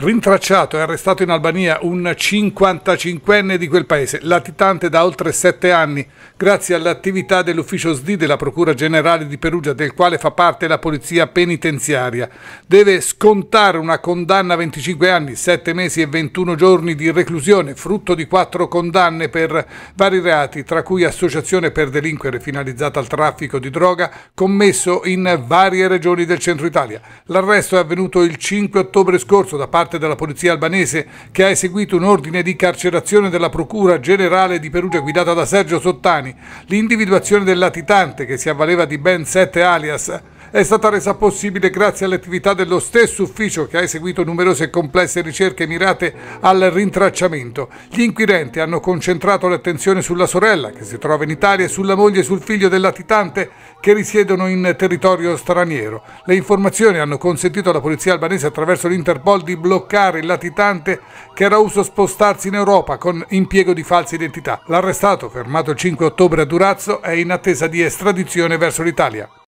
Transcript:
rintracciato e arrestato in Albania un 55enne di quel paese, latitante da oltre sette anni, grazie all'attività dell'ufficio SD della Procura Generale di Perugia, del quale fa parte la polizia penitenziaria. Deve scontare una condanna a 25 anni, 7 mesi e 21 giorni di reclusione, frutto di quattro condanne per vari reati, tra cui associazione per delinquere finalizzata al traffico di droga, commesso in varie regioni del centro Italia. L'arresto è avvenuto il 5 ottobre scorso da parte parte della polizia albanese che ha eseguito un ordine di carcerazione della Procura Generale di Perugia guidata da Sergio Sottani, l'individuazione del latitante che si avvaleva di ben sette alias è stata resa possibile grazie all'attività dello stesso ufficio che ha eseguito numerose e complesse ricerche mirate al rintracciamento. Gli inquirenti hanno concentrato l'attenzione sulla sorella che si trova in Italia e sulla moglie e sul figlio del latitante che risiedono in territorio straniero. Le informazioni hanno consentito alla polizia albanese attraverso l'Interpol di bloccare bloccare il latitante che era uso spostarsi in Europa con impiego di false identità. L'arrestato, fermato il 5 ottobre a Durazzo, è in attesa di estradizione verso l'Italia.